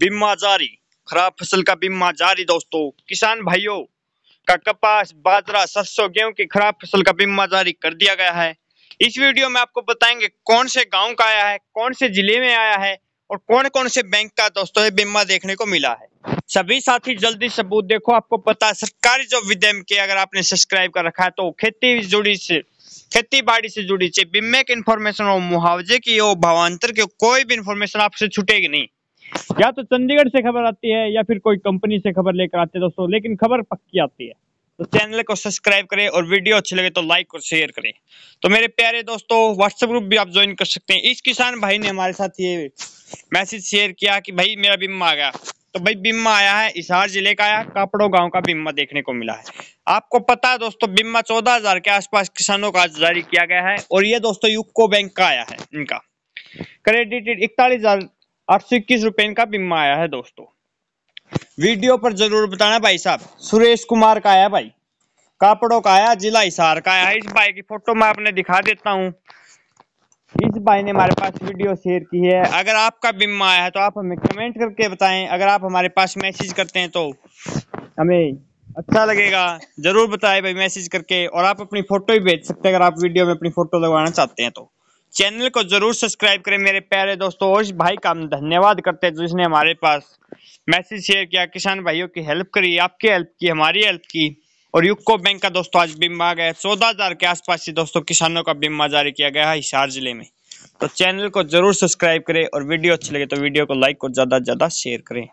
बीमा जारी खराब फसल का बीमा जारी दोस्तों किसान भाइयों का कपास बाजरा सरसों गेहूं की खराब फसल का बीमा जारी कर दिया गया है इस वीडियो में आपको बताएंगे कौन से गांव का आया है कौन से जिले में आया है और कौन कौन से बैंक का दोस्तों बीमा देखने को मिला है सभी साथी जल्दी सबूत देखो आपको पता है सरकारी जॉब विद्यम के अगर आपने सब्सक्राइब कर रखा है तो खेती जुड़ी से खेती बाड़ी से जुड़ी से बीमे की इन्फॉर्मेशन और मुआवजे की और भावांतर की कोई भी इन्फॉर्मेशन आपसे छूटेगी नहीं या तो चंडीगढ़ से खबर आती है या फिर कोई कंपनी से खबर लेकर आते हैं दोस्तों लेकिन खबर पक्की आती है तो चैनल को सब्सक्राइब करें और वीडियो अच्छी लगे तो लाइक और शेयर करें तो मेरे प्यारे दोस्तों व्हाट्सएप ग्रुप भी आप ज्वाइन कर सकते हैं इस किसान भाई ने हमारे साथ ये मैसेज शेयर किया कि भाई मेरा बीमा आ गया तो भाई बीमा आया है इसहार जिले का आया कापड़ो गांव का बीमा देखने को मिला है आपको पता है दोस्तों बीमा चौदह हजार के आसपास किसानों का जारी किया गया है और ये दोस्तों यूको बैंक का आया है इनका क्रेडिटेड इकतालीस हजार आठ सौ इक्कीस रुपए इनका बीमा आया है दोस्तों वीडियो पर जरूर बताना भाई साहब सुरेश कुमार का आया भाई कापड़ों का आया जिला हिसार का आया इस भाई की फोटो मैं अपने दिखा देता हूँ इस भाई ने हमारे पास वीडियो शेयर की है अगर आपका बीमा आया है तो आप हमें कमेंट करके बताएं अगर आप हमारे पास मैसेज करते हैं तो हमें अच्छा लगेगा जरूर बताएं भाई मैसेज करके और आप अपनी फोटो भी भेज सकते हैं अगर आप वीडियो में अपनी फोटो लगवाना चाहते हैं तो चैनल को जरूर सब्सक्राइब करें मेरे प्यारे दोस्तों और भाई का हम धन्यवाद करते हैं जिसने हमारे पास मैसेज शेयर किया किसान भाइयों की हेल्प करी आपकी हेल्प की हमारी हेल्प की और यूको बैंक का दोस्तों आज बीमा आ गया चौदह हजार के आसपास ही दोस्तों किसानों का बीमा जारी किया गया है हिसार जिले में तो चैनल को जरूर सब्सक्राइब करें और वीडियो अच्छी लगे तो वीडियो को लाइक और ज़्यादा से ज़्यादा शेयर करें